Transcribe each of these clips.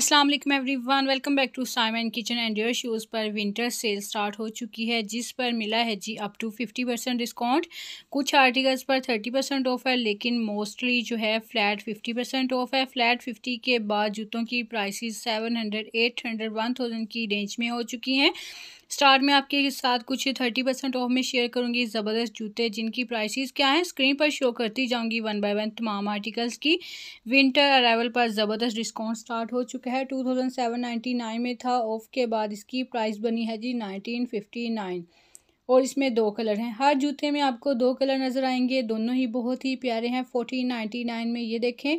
अस्सलाम वालेकुम everyone welcome back to Simon kitchen Ndure shoes पर विंटर सेल स्टार्ट हो चुकी है जिस पर मिला है जी up to fifty percent discount कुछ आर्टिकल्स पर थर्टी परसेंट ऑफ है लेकिन मोस्टली जो है फ्लैट फिफ्टी परसेंट ऑफ है फ्लैट फिफ्टी के बाद जूतों की prices seven hundred eight hundred one thousand की रेंज में हो चुकी हैं स्टार्ट में आपके साथ कुछ थर्टी परसेंट ऑफ में शेयर करूँगी ज़बरदस्त जूते जिनकी प्राइसेस क्या हैं स्क्रीन पर शो करती जाऊँगी वन बाय वन तमाम आर्टिकल्स की विंटर अराइवल पर ज़बरदस्त डिस्काउंट स्टार्ट हो चुका है two thousand seven ninety nine में था ऑफ के बाद इसकी प्राइस बनी है जी नाइनटीन फिफ्टी नाइन और इसमें दो कलर हैं हर जूते में आपको दो कलर नज़र आएंगे दोनों ही बहुत ही प्यारे हैं फोर्टीन नाइन्टी नाइन में ये देखें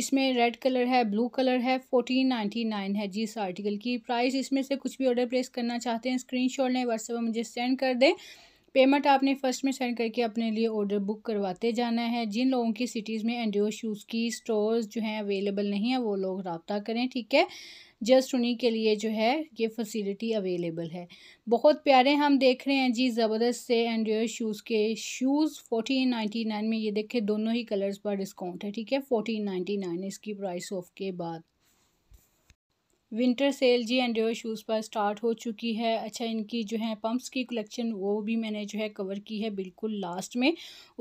इसमें रेड कलर है ब्लू कलर है फोर्टीन नाइन्टी नाइन है जी इस आर्टिकल की प्राइस इसमें से कुछ भी ऑर्डर प्लेस करना चाहते हैं स्क्रीन शॉट लें व्हाट्सएप मुझे सेंड कर दें पेमेंट आपने फर्स्ट में सेंड करके अपने लिए ऑर्डर बुक करवाते जाना है जिन लोगों की सिटीज़ में एनडीओ शूज़ की स्टोर्स जो हैं अवेलेबल नहीं है वो लोग रबता करें ठीक है जस्ट उन्हीं के लिए जो है ये फैसिलिटी अवेलेबल है बहुत प्यारे हम देख रहे हैं जी ज़बरदस्त से Ndure shoes shoes fourteen ninety nine में ये देखे दोनों ही कलर्स पर डिस्काउंट है ठीक है फोर्टीन नाइन्टी नाइन इसकी प्राइस ऑफ के बाद विंटर सेल जी एंड योर शूज़ पर स्टार्ट हो चुकी है अच्छा इनकी जो है पम्प्स की कलेक्शन वो भी मैंने जो है कवर की है बिल्कुल लास्ट में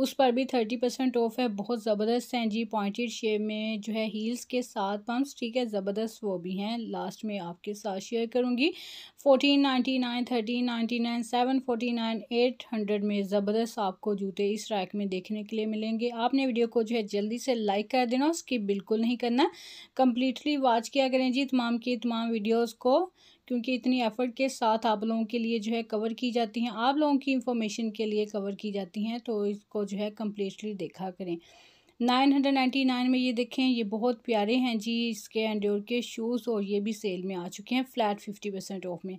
उस पर भी थर्टी परसेंट ऑफ है बहुत ज़बरदस्त हैं जी पॉइंटेड शेप में जो है हील्स के साथ पम्प्स ठीक है ज़बरदस्त वो भी हैं लास्ट में आपके साथ शेयर करूँगी fourteen ninety nine thirteen ninety nine seven forty nine eight hundred में ज़बरदस्त आपको जूते इस रैक में देखने के लिए मिलेंगे आपने वीडियो को जो है जल्दी से लाइक कर देना उसकी बिल्कुल नहीं करना कम्प्लीटली वॉच किया करें जी तमाम की तमाम वीडियोज़ को क्योंकि इतनी एफर्ट के साथ आप लोगों के लिए जो है कवर की जाती हैं आप लोगों की इन्फॉर्मेशन के लिए कवर की जाती हैं तो इसको जो है कम्प्लीटली देखा करें नाइन हंड्रेड नाइन्टी नाइन में ये देखें ये बहुत प्यारे हैं जी इसके एंड के शूज़ और ये भी सेल में आ चुके हैं फ्लैट फिफ्टी परसेंट ऑफ में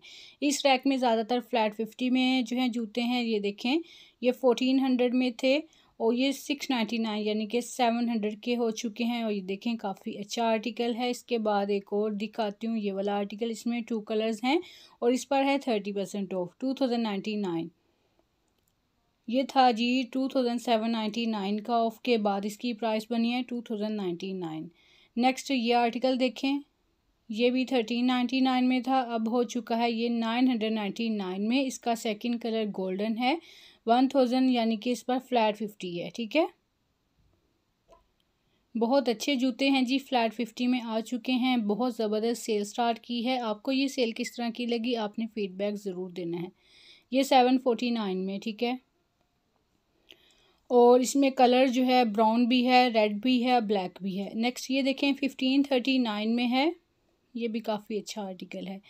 इस रैक में ज़्यादातर फ्लैट फिफ्टी में जो हैं जूते हैं ये देखें ये 1400 हंड्रेड में थे और ये सिक्स नाइन्टी नाइन यानी कि सेवन हंड्रेड के हो चुके हैं और ये देखें काफ़ी अच्छा आर्टिकल है इसके बाद एक और दिखाती हूँ ये वाला आर्टिकल इसमें टू कलर्स हैं और इस पर है thirty percent off two thousand ninety nine ये था जी two thousand seven ninety nine का ऑफ के बाद इसकी प्राइस बनी है two thousand ninety nine next ये आर्टिकल देखें ये भी थर्टीन नाइन्टी नाइन में था अब हो चुका है ये नाइन हंड्रेड नाइन्टी नाइन में इसका सेकंड कलर गोल्डन है वन थाउजेंड यानी कि इस पर फ्लैट फिफ्टी है ठीक है बहुत अच्छे जूते हैं जी फ्लैट फिफ्टी में आ चुके हैं बहुत ज़बरदस्त सेल स्टार्ट की है आपको ये सेल किस तरह की लगी आपने फीडबैक ज़रूर देना है ये सेवन फोर्टी नाइन में ठीक है और इसमें कलर जो है ब्राउन भी है रेड भी है ब्लैक भी है नेक्स्ट ये देखें फिफ्टीन थर्टी नाइन में है ये भी काफ़ी अच्छा आर्टिकल है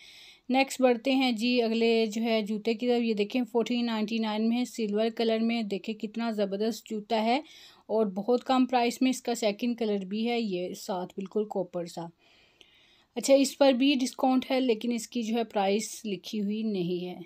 नेक्स्ट बढ़ते हैं जी अगले जो है जूते की तरफ ये देखें फोर्टीन नाइन्टी नाइन में है सिल्वर कलर में देखें कितना ज़बरदस्त जूता है और बहुत कम प्राइस में इसका सेकंड कलर भी है ये साथ बिल्कुल कॉपर सा अच्छा इस पर भी डिस्काउंट है लेकिन इसकी जो है प्राइस लिखी हुई नहीं है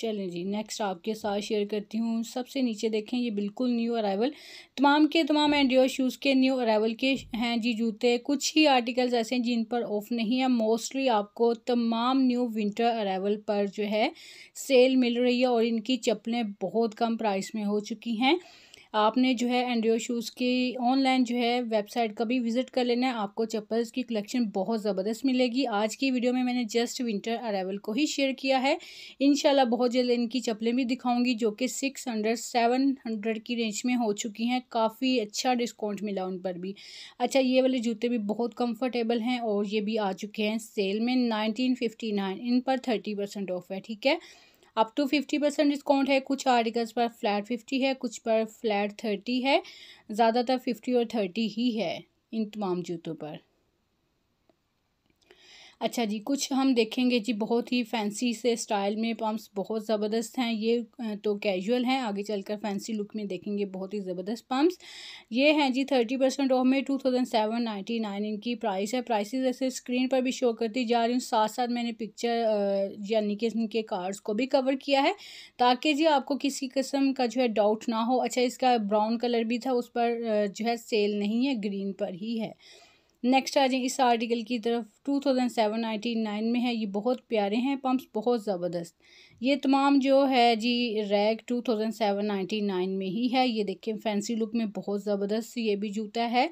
चलें जी नेक्स्ट आपके साथ शेयर करती हूँ सबसे नीचे देखें ये बिल्कुल न्यू अराइवल तमाम के तमाम एंडियोर शूज़ के न्यू अराइवल के हैं जी जूते कुछ ही आर्टिकल्स ऐसे हैं जिन पर ऑफ नहीं है मोस्टली आपको तमाम न्यू विंटर अराइवल पर जो है सेल मिल रही है और इनकी चप्पलें बहुत कम प्राइस में हो चुकी हैं आपने जो है एंड्रियो शूज़ की ऑनलाइन जो है वेबसाइट का भी विज़िट कर लेना है आपको चप्पल्स की कलेक्शन बहुत ज़बरदस्त मिलेगी आज की वीडियो में मैंने जस्ट विंटर अरावल को ही शेयर किया है इन बहुत जल्द इनकी चप्पलें भी दिखाऊँगी जो कि सिक्स हंड्रेड सेवन हंड्रेड की रेंज में हो चुकी हैं काफ़ी अच्छा डिस्काउंट मिला उन पर भी अच्छा ये वाले जूते भी बहुत कम्फर्टेबल हैं और ये भी आ चुके हैं सेल में नाइनटीन फिफ्टी नाइन इन पर थर्टी परसेंट ऑफ है ठीक है up to fifty percent discount है कुछ आर्टिकल्स पर फ्लैट फिफ्टी है कुछ पर फ्लैट थर्टी है ज़्यादातर फिफ्टी और थर्टी ही है इन तमाम जूतों पर अच्छा जी कुछ हम देखेंगे जी बहुत ही फैंसी से स्टाइल में पम्प्स बहुत ज़बरदस्त हैं ये तो कैजुअल हैं आगे चलकर फैंसी लुक में देखेंगे बहुत ही ज़बरदस्त पम्प्स ये हैं जी थर्टी परसेंट ऑफ में two thousand seven ninety nine इनकी प्राइस है प्राइसेस ऐसे स्क्रीन पर भी शो करती जा रही हूँ साथ साथ मैंने पिक्चर यानी कि इनके कार्ड्स को भी कवर किया है ताकि जी आपको किसी किस्म का जो है डाउट ना हो अच्छा इसका ब्राउन कलर भी था उस पर जो है सेल नहीं है ग्रीन पर ही है नेक्स्ट आ जाए इस आर्टिकल की तरफ two thousand seven ninety nine में है ये बहुत प्यारे हैं पम्प्स बहुत ज़बरदस्त ये तमाम जो है जी रैग two thousand seven ninety nine में ही है ये देखें फैंसी लुक में बहुत ज़बरदस्त ये भी जूता है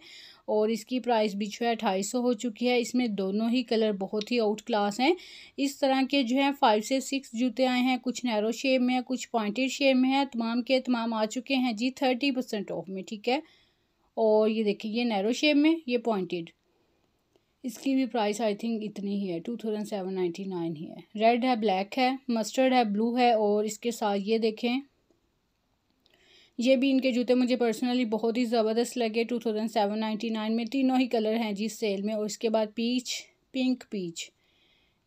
और इसकी प्राइस भी जो है ढाई सौ हो चुकी है इसमें दोनों ही कलर बहुत ही आउट क्लास हैं इस तरह के जो है फाइव से सिक्स जूते आए हैं कुछ नैरो शेप में है कुछ पॉइंटेड शेप में है तमाम के तमाम आ चुके हैं जी थर्टी परसेंट ऑफ में ठीक है और ये देखिए ये नैरो शेप में ये पॉइंटेड इसकी भी प्राइस आई थिंक इतनी ही है two thousand seven ninety nine ही है रेड है ब्लैक है मस्टर्ड है ब्लू है और इसके साथ ये देखें ये भी इनके जूते मुझे पर्सनली बहुत ही ज़बरदस्त लगे two thousand seven ninety nine में तीनों ही कलर हैं जी सेल में और इसके बाद पीच पिंक पीच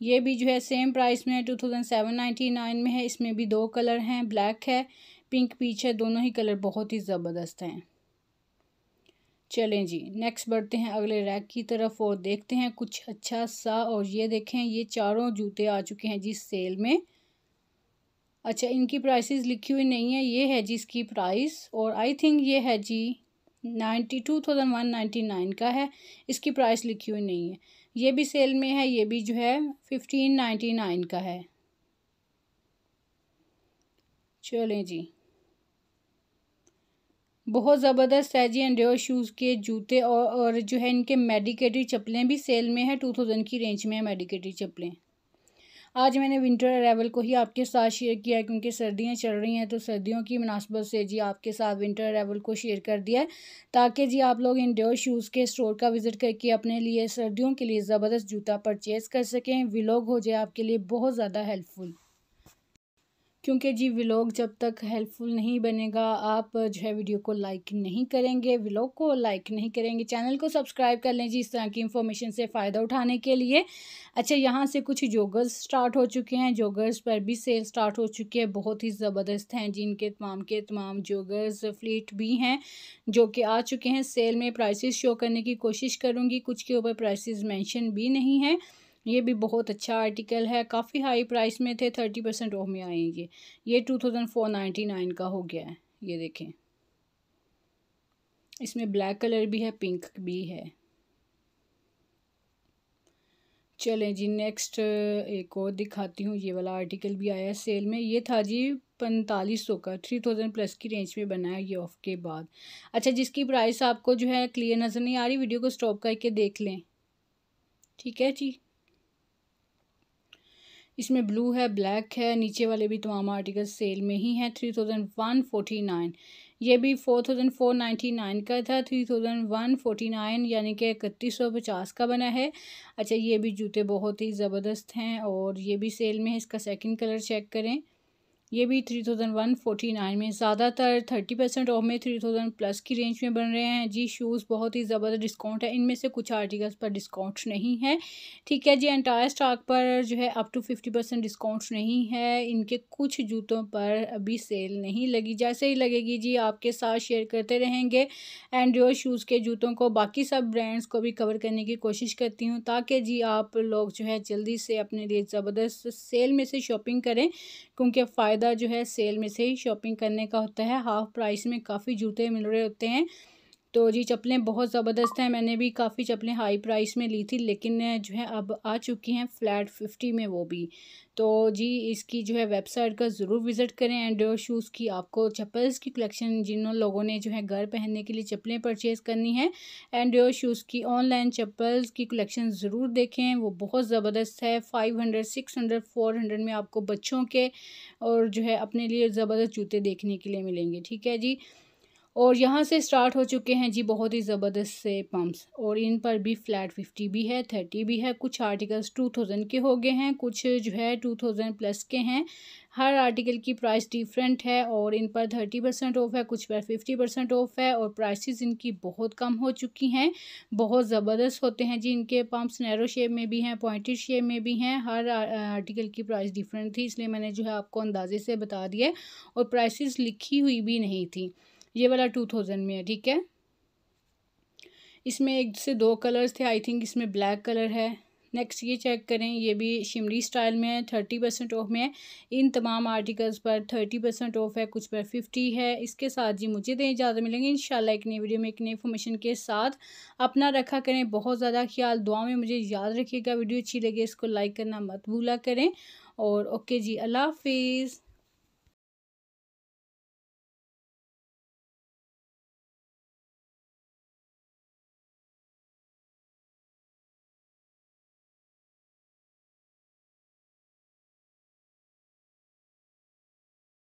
ये भी जो है सेम प्राइस में है two thousand seven ninety nine में है इसमें भी दो कलर हैं ब्लैक है पिंक पीच है दोनों ही कलर बहुत ही ज़बरदस्त हैं चलें जी नेक्स्ट बढ़ते हैं अगले रैक की तरफ और देखते हैं कुछ अच्छा सा और ये देखें ये चारों जूते आ चुके हैं जी सेल में अच्छा इनकी प्राइसेस लिखी हुई नहीं है ये है जी इसकी प्राइस और आई थिंक ये है जी ninety two thousand one ninety nine का है इसकी प्राइस लिखी हुई नहीं है ये भी सेल में है ये भी जो है फिफ्टीन नाइन्टी नाइन का है चलें जी बहुत ज़बरदस्त है जी एंड शूज़ के जूते और, और जो है इनके मेडिकेटेड चप्पलें भी सेल में है टू थाउजेंड की रेंज में है मेडिकेटेड चप्पलें आज मैंने विंटर अरेवल को ही आपके साथ शेयर किया है क्योंकि सर्दियाँ चल रही हैं तो सर्दियों की मुनासबत से जी आपके साथ विंटर अरेवल को शेयर कर दिया है ताकि जी आप लोग इंडोर शूज़ के स्टोर का विज़िट करके अपने लिए सर्दियों के लिए ज़बरदस्त जूता परचेज़ कर सकें विलोग हो जाए आपके लिए बहुत ज़्यादा हेल्पफुल क्योंकि जी व्लॉग जब तक हेल्पफुल नहीं बनेगा आप जो है वीडियो को लाइक नहीं करेंगे व्लॉग को लाइक नहीं करेंगे चैनल को सब्सक्राइब कर लें जी इस तरह की इन्फॉर्मेशन से फ़ायदा उठाने के लिए अच्छा यहाँ से कुछ जोगर्स स्टार्ट हो चुके हैं जोगर्स पर भी सेल स्टार्ट हो चुकी है बहुत ही ज़बरदस्त हैं जिनके तमाम के तमाम जोगर्स फ्लीट भी हैं जो कि आ चुके हैं सेल में प्राइसेस शो करने की कोशिश करूँगी कुछ के ऊपर प्राइसेस मेंशन भी नहीं है ये भी बहुत अच्छा आर्टिकल है काफ़ी हाई प्राइस में थे थर्टी परसेंट ऑफ में आएंगे ये two thousand four ninety nine का हो गया है ये देखें इसमें ब्लैक कलर भी है पिंक भी है चलें जी नेक्स्ट एक और दिखाती हूँ ये वाला आर्टिकल भी आया सेल में ये था जी पैंतालीस सौ का थ्री थाउजेंड प्लस की रेंज में बनाया ये ऑफ के बाद अच्छा जिसकी प्राइस आपको जो है क्लियर नज़र नहीं आ रही वीडियो को स्टॉप करके देख लें ठीक है जी इसमें ब्लू है ब्लैक है नीचे वाले भी तमाम आर्टिकल सेल में ही हैं three thousand one forty nine ये भी four thousand four ninety nine का था three thousand one forty nine यानी कि इकतीस सौ पचास का बना है अच्छा ये भी जूते बहुत ही ज़बरदस्त हैं और ये भी सेल में है इसका सेकंड कलर चेक करें ये भी three thousand one forty nine में ज़्यादातर थर्टी परसेंट ऑफ में थ्री थाउजेंड प्लस की रेंज में बन रहे हैं जी शूज़ बहुत ही ज़बरदस्त डिस्काउंट है इनमें से कुछ आर्टिकल्स पर डिस्काउंट नहीं है ठीक है जी एंटायर स्टॉक पर जो है up to fifty percent discount नहीं है इनके कुछ जूतों पर अभी सेल नहीं लगी जैसे ही लगेगी जी आपके साथ शेयर करते रहेंगे एंड योर शूज़ के जूतों को बाकी सब ब्रांड्स को भी कवर करने की कोशिश करती हूँ ताकि जी आप लोग जो है जल्दी से अपने लिए ज़बरदस्त सेल में से शॉपिंग करें क्योंकि फ़ायदा फ़ायदा जो है सेल में से ही शॉपिंग करने का होता है हाफ प्राइस में काफ़ी जूते मिल रहे होते हैं तो जी चप्पलें बहुत ज़बरदस्त हैं मैंने भी काफ़ी चप्पलें हाई प्राइस में ली थी लेकिन जो है अब आ चुकी हैं फ्लैट फिफ्टी में वो भी तो जी इसकी जो है वेबसाइट का ज़रूर विज़िट करें एंड शूज़ की आपको चप्पल्स की कलेक्शन जिन लोगों ने जो है घर पहनने के लिए चप्पलें परचेज़ करनी है एंड शूज़ की ऑनलाइन चप्पल्स की कलेक्शन ज़रूर देखें वो बहुत ज़बरदस्त है five hundred six hundred four hundred में आपको बच्चों के और जो है अपने लिए ज़बरदस्त जूते देखने के लिए मिलेंगे ठीक है जी और यहाँ से स्टार्ट हो चुके हैं जी बहुत ही ज़बरदस्त से पम्प्स और इन पर भी फ्लैट फिफ्टी भी है थर्टी भी है कुछ आर्टिकल्स टू थाउजेंड के हो गए हैं कुछ जो है टू थाउजेंड प्लस के हैं हर आर्टिकल की प्राइस डिफरेंट है और इन पर थर्टी परसेंट ऑफ है कुछ पर फिफ्टी परसेंट ऑफ है और प्राइसेस इनकी बहुत कम हो चुकी हैं बहुत ज़बरदस्त होते हैं जी इनके पम्प्स नैरो शेप में भी हैं पॉइंटेड शेप में भी हैं हर आर्टिकल की प्राइस डिफरेंट थी इसलिए मैंने जो है आपको अंदाजे से बता दिया और प्राइसिस लिखी हुई भी नहीं थी ये वाला टू थाउजेंड में है ठीक है इसमें एक से दो कलर्स थे आई थिंक इसमें ब्लैक कलर है नेक्स्ट ये चेक करें ये भी शिमरी स्टाइल में है थर्टी परसेंट ऑफ में है इन तमाम आर्टिकल्स पर थर्टी परसेंट ऑफ है कुछ पर फिफ्टी है इसके साथ जी मुझे दें तो इजाज़त मिलेंगे इन एक नई वीडियो में एक नई इन्फॉर्मेशन के साथ अपना रखा करें बहुत ज़्यादा ख्याल दुआ में मुझे याद रखिएगा वीडियो अच्छी लगे इसको लाइक करना मत भूला करें और ओके जी अल्लाह हाफिज़